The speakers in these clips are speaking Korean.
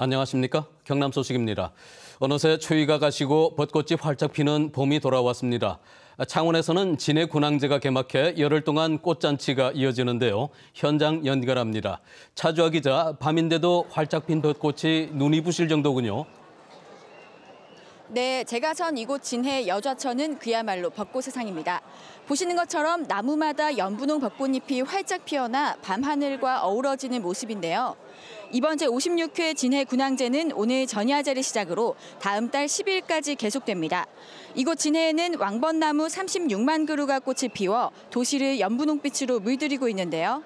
안녕하십니까? 경남 소식입니다. 어느새 추위가 가시고 벚꽃이 활짝 피는 봄이 돌아왔습니다. 창원에서는 진해 군항제가 개막해 열흘 동안 꽃잔치가 이어지는데요. 현장 연결합니다. 차주아 기자, 밤인데도 활짝 핀 벚꽃이 눈이 부실 정도군요. 네, 제가 선 이곳 진해 여좌천은 그야말로 벚꽃 세상입니다. 보시는 것처럼 나무마다 연분홍 벚꽃잎이 활짝 피어나 밤하늘과 어우러지는 모습인데요. 이번 제56회 진해 군항제는 오늘 전야제를 시작으로 다음 달 10일까지 계속됩니다. 이곳 진해에는 왕벚나무 36만 그루가 꽃을 피워 도시를 연분홍빛으로 물들이고 있는데요.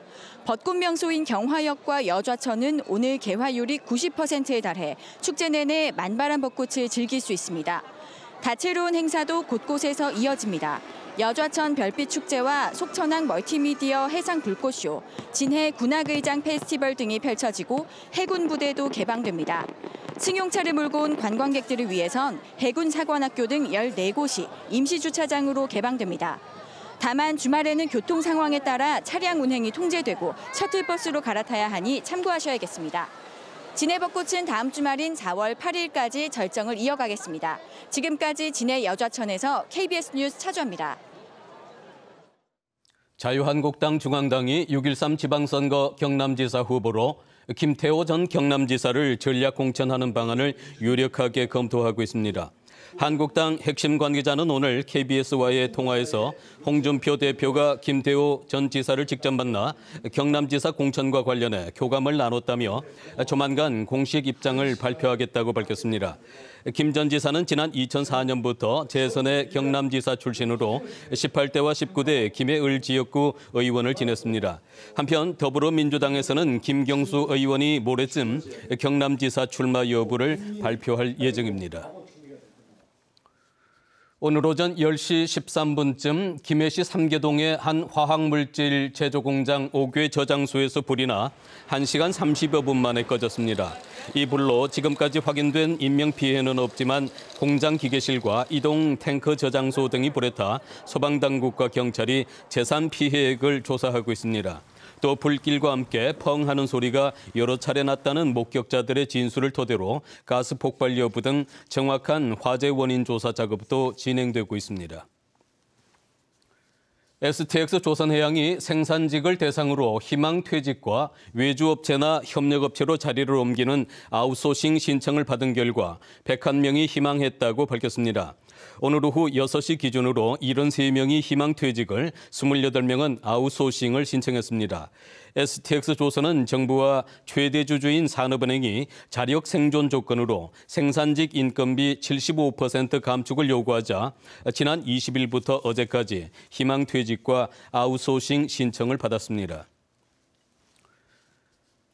벚꽃 명소인 경화역과 여좌천은 오늘 개화율이 90%에 달해 축제 내내 만발한 벚꽃을 즐길 수 있습니다. 다채로운 행사도 곳곳에서 이어집니다. 여좌천 별빛축제와 속천항 멀티미디어 해상 불꽃쇼, 진해 군악의장 페스티벌 등이 펼쳐지고 해군 부대도 개방됩니다. 승용차를 몰고 온 관광객들을 위해선 해군 사관학교 등 14곳이 임시주차장으로 개방됩니다. 다만 주말에는 교통 상황에 따라 차량 운행이 통제되고 셔틀버스로 갈아타야 하니 참고하셔야겠습니다. 진해 벚꽃은 다음 주말인 4월 8일까지 절정을 이어가겠습니다. 지금까지 진해 여좌천에서 KBS 뉴스 차주합니다. 자유한국당 중앙당이 6.13 지방선거 경남지사 후보로 김태호 전 경남지사를 전략 공천하는 방안을 유력하게 검토하고 있습니다. 한국당 핵심 관계자는 오늘 KBS와의 통화에서 홍준표 대표가 김태호 전 지사를 직접 만나 경남지사 공천과 관련해 교감을 나눴다며 조만간 공식 입장을 발표하겠다고 밝혔습니다. 김 전 지사는 지난 2004년부터 재선의 경남지사 출신으로 18대와 19대 김해을 지역구 의원을 지냈습니다. 한편 더불어민주당에서는 김경수 의원이 모레쯤 경남지사 출마 여부를 발표할 예정입니다. 오늘 오전 10시 13분쯤 김해시 삼계동의 한 화학물질 제조 공장 5개 저장소에서 불이 나 1시간 30여 분 만에 꺼졌습니다. 이 불로 지금까지 확인된 인명 피해는 없지만 공장 기계실과 이동 탱크 저장소 등이 불에 타 소방당국과 경찰이 재산 피해액을 조사하고 있습니다. 또 불길과 함께 펑 하는 소리가 여러 차례 났다는 목격자들의 진술을 토대로 가스 폭발 여부 등 정확한 화재 원인 조사 작업도 진행되고 있습니다. STX 조선해양이 생산직을 대상으로 희망 퇴직과 외주업체나 협력업체로 자리를 옮기는 아웃소싱 신청을 받은 결과 101명이 희망했다고 밝혔습니다. 오늘 오후 6시 기준으로 73명이 희망퇴직을 28명은 아웃소싱을 신청했습니다. STX 조선은 정부와 최대 주주인 산업은행이 자력 생존 조건으로 생산직 인건비 75% 감축을 요구하자 지난 20일부터 어제까지 희망퇴직과 아웃소싱 신청을 받았습니다.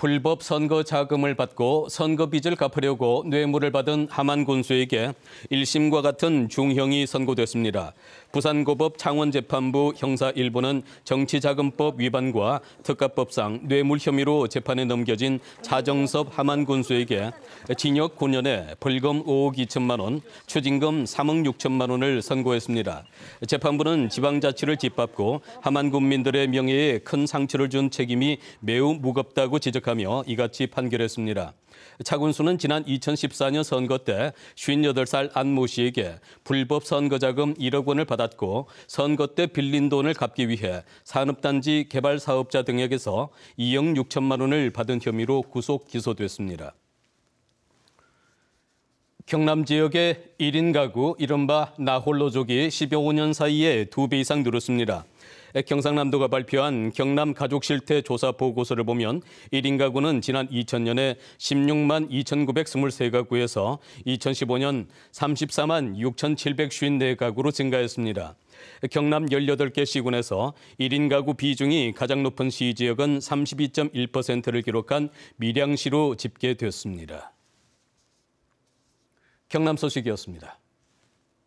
불법 선거 자금을 받고 선거 빚을 갚으려고 뇌물을 받은 하만 군수에게 1심과 같은 중형이 선고됐습니다. 부산고법 창원재판부 형사 1부는 정치자금법 위반과 특가법상 뇌물 혐의로 재판에 넘겨진 자정섭 하만 군수에게 징역 9년에 벌금 5억 2천만 원, 추징금 3억 6천만 원을 선고했습니다. 재판부는 지방자치를 짓밟고 하만 군민들의 명예에 큰 상처를 준 책임이 매우 무겁다고 지적합니다. 지적하며 이같이 판결했습니다. 차군수는 지난 2014년 선거 때 58살 안 모 씨에게 불법 선거자금 1억 원을 받았고 선거 때 빌린 돈을 갚기 위해 산업단지 개발 사업자 등에게서 2억 6천만 원을 받은 혐의로 구속 기소됐습니다. 경남 지역의 1인 가구 이른바 나홀로족이 15년 사이에 2배 이상 늘었습니다. 경상남도가 발표한 경남 가족 실태 조사 보고서를 보면 1인 가구는 지난 2000년에 16만 2,923가구에서 2015년 34만 6,754가구로 증가했습니다. 경남 18개 시군에서 1인 가구 비중이 가장 높은 시 지역은 32.1%를 기록한 밀양시로 집계됐습니다. 경남 소식이었습니다.